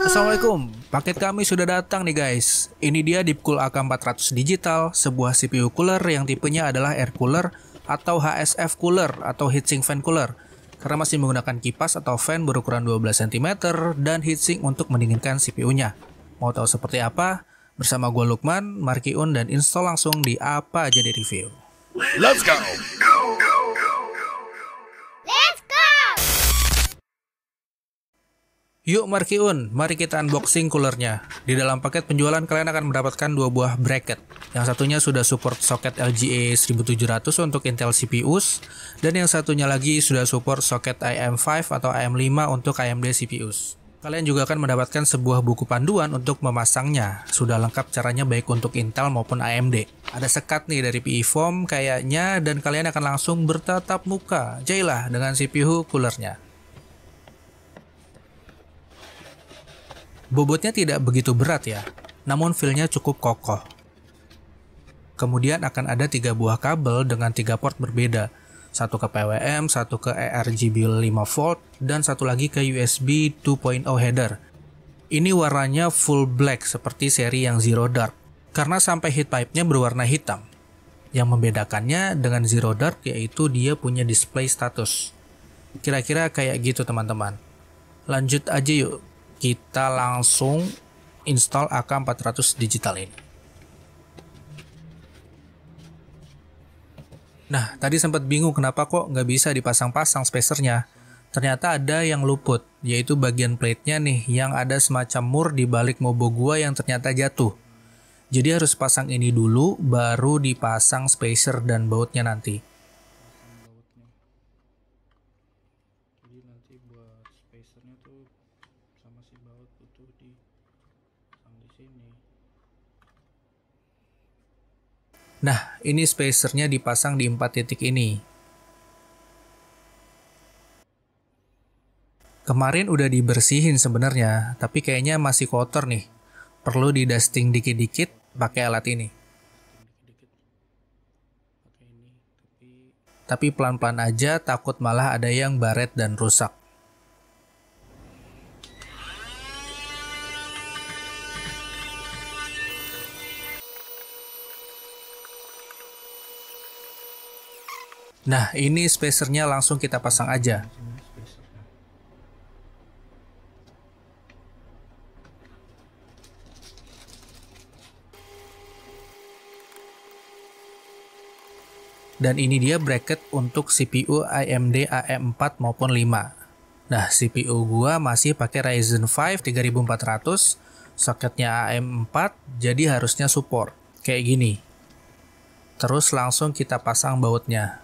Assalamualaikum, paket kami sudah datang nih guys. Ini dia Deepcool AK400 Digital, sebuah CPU cooler yang tipenya adalah air cooler atau HSF cooler atau heatsink fan cooler. Karena masih menggunakan kipas atau fan berukuran 12 cm dan heatsink untuk mendinginkan CPU-nya. Mau tahu seperti apa? Bersama gue Lukman, Markiun, dan install langsung di Apa aja di Review. Let's go! Yuk Markiun, mari kita unboxing coolernya. Di dalam paket penjualan kalian akan mendapatkan dua buah bracket. Yang satunya sudah support soket LGA e 1700 untuk Intel CPUs, dan yang satunya lagi sudah support soket IM5 atau IM5 untuk AMD CPUs. Kalian juga akan mendapatkan sebuah buku panduan untuk memasangnya. Sudah lengkap caranya baik untuk Intel maupun AMD. Ada sekat nih dari PE foam kayaknya dan kalian akan langsung bertatap muka. Jailah dengan CPU coolernya. Bobotnya tidak begitu berat ya, namun feel-nya cukup kokoh. Kemudian akan ada tiga buah kabel dengan tiga port berbeda, satu ke PWM, satu ke ERGB 5V, dan satu lagi ke USB 2.0 header. Ini warnanya full black seperti seri yang Zero Dark, karena sampai heat pipe-nya berwarna hitam. Yang membedakannya dengan Zero Dark yaitu dia punya display status. Kira-kira kayak gitu teman-teman. Lanjut aja yuk kita langsung install AK400 digital ini. Nah, tadi sempat bingung kenapa kok nggak bisa dipasang-pasang spacernya. Ternyata ada yang luput, yaitu bagian plate-nya nih yang ada semacam mur di balik mobo gua yang ternyata jatuh. Jadi harus pasang ini dulu, baru dipasang spacer dan bautnya nanti. Nah, ini spacernya dipasang di empat titik ini. Kemarin udah dibersihin sebenarnya, tapi kayaknya masih kotor nih. Perlu di dusting dikit-dikit pakai alat ini. Tapi pelan-pelan aja takut malah ada yang baret dan rusak. Nah, ini spacernya langsung kita pasang aja. Dan ini dia bracket untuk CPU AMD AM4 e maupun 5. Nah, CPU gua masih pakai Ryzen 5 3400, soketnya AM4, jadi harusnya support. Kayak gini. Terus langsung kita pasang bautnya.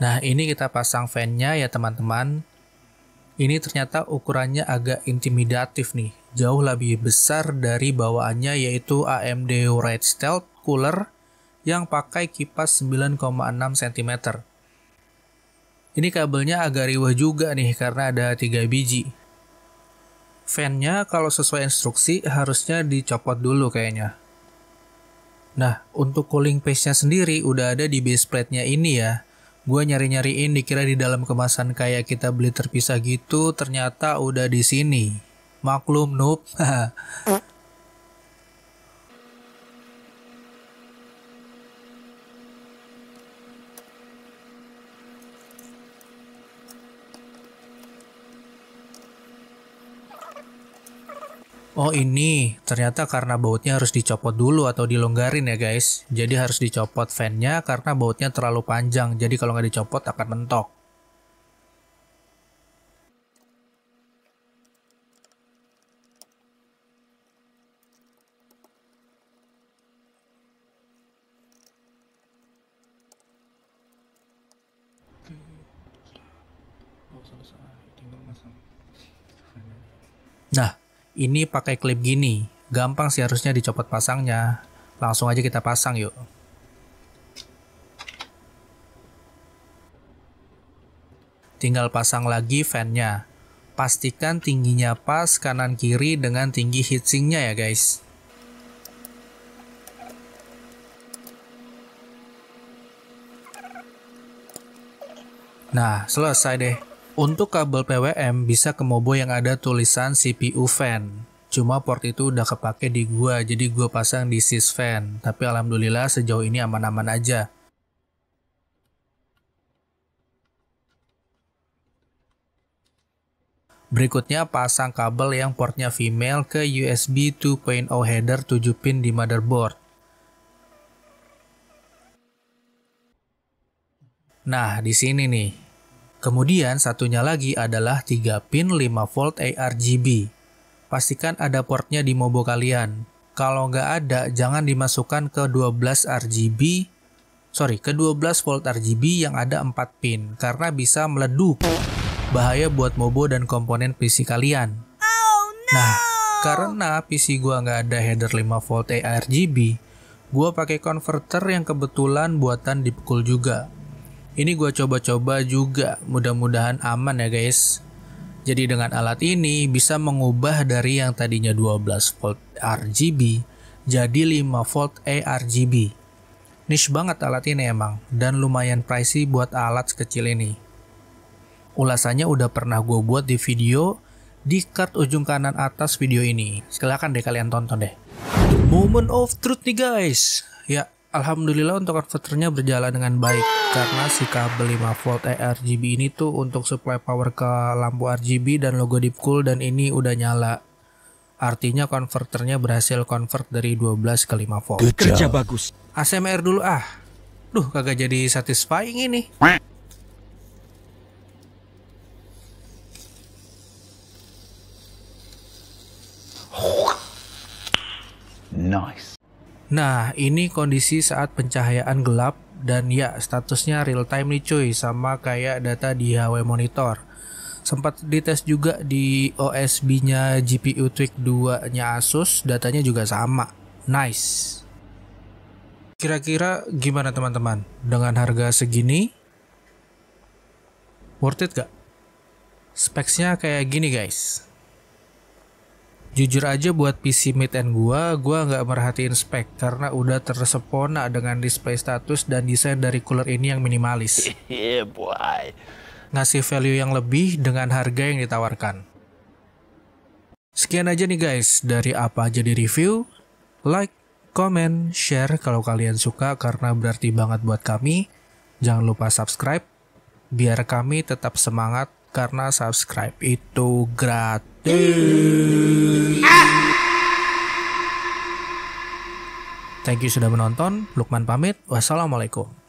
Nah, ini kita pasang fan-nya ya teman-teman. Ini ternyata ukurannya agak intimidatif nih. Jauh lebih besar dari bawaannya yaitu AMD Red Stealth Cooler yang pakai kipas 9,6 cm. Ini kabelnya agak riwah juga nih karena ada 3 biji. Fan-nya kalau sesuai instruksi harusnya dicopot dulu kayaknya. Nah, untuk cooling paste-nya sendiri udah ada di base plate-nya ini ya. Gue nyari-nyariin dikira di dalam kemasan kayak kita beli terpisah gitu, ternyata udah di sini. Maklum noob. Oh ini, ternyata karena bautnya harus dicopot dulu atau dilonggarin ya guys. Jadi harus dicopot fan-nya karena bautnya terlalu panjang. Jadi kalau nggak dicopot akan mentok. Oke, oh, ini pakai klip gini, gampang sih harusnya dicopot pasangnya. Langsung aja kita pasang yuk. Tinggal pasang lagi fan-nya. Pastikan tingginya pas kanan kiri dengan tinggi heatsinknya ya guys. Nah, selesai deh. Untuk kabel PWM bisa ke Mobo yang ada tulisan CPU fan. Cuma port itu udah kepake di gua, jadi gua pasang di sys fan. Tapi alhamdulillah sejauh ini aman-aman aja. Berikutnya pasang kabel yang portnya female ke USB 2.0 header 7 pin di motherboard. Nah, di sini nih, Kemudian satunya lagi adalah 3 pin 5 volt ARGB. Pastikan ada portnya di mobo kalian. Kalau nggak ada, jangan dimasukkan ke 12 RGB, sorry, ke 12 volt RGB yang ada 4 pin, karena bisa meleduk. Bahaya buat mobo dan komponen PC kalian. Oh, nah, karena PC gua nggak ada header 5 volt ARGB, gua pakai converter yang kebetulan buatan dipukul juga ini gue coba-coba juga, mudah-mudahan aman ya guys. Jadi dengan alat ini bisa mengubah dari yang tadinya 12 volt RGB jadi 5 volt ARGB. Niche banget alat ini emang, dan lumayan pricey buat alat sekecil ini. Ulasannya udah pernah gue buat di video di card ujung kanan atas video ini. Silahkan deh kalian tonton deh. Moment of truth nih guys. Ya, Alhamdulillah untuk converternya berjalan dengan baik karena si kabel 5 volt ARGB ini tuh untuk supply power ke lampu RGB dan logo Dipcool dan ini udah nyala. Artinya konverternya berhasil convert dari 12 ke 5 volt. Kerja bagus. ASMR dulu ah. Duh kagak jadi satisfying ini. Nah, ini kondisi saat pencahayaan gelap dan ya statusnya real time nih cuy sama kayak data di HW monitor. Sempat dites juga di OSB-nya GPU Tweak 2-nya Asus, datanya juga sama. Nice. Kira-kira gimana teman-teman? Dengan harga segini worth it gak? Speksnya kayak gini guys. Jujur aja buat PC mid and gua, gua nggak merhatiin spek karena udah tersepona dengan display status dan desain dari cooler ini yang minimalis. Nasi iya, boy. Ngasih value yang lebih dengan harga yang ditawarkan. Sekian aja nih guys dari apa aja di review. Like, comment, share kalau kalian suka karena berarti banget buat kami. Jangan lupa subscribe biar kami tetap semangat karena subscribe itu gratis. Thank you sudah menonton. Lukman pamit. Wassalamualaikum.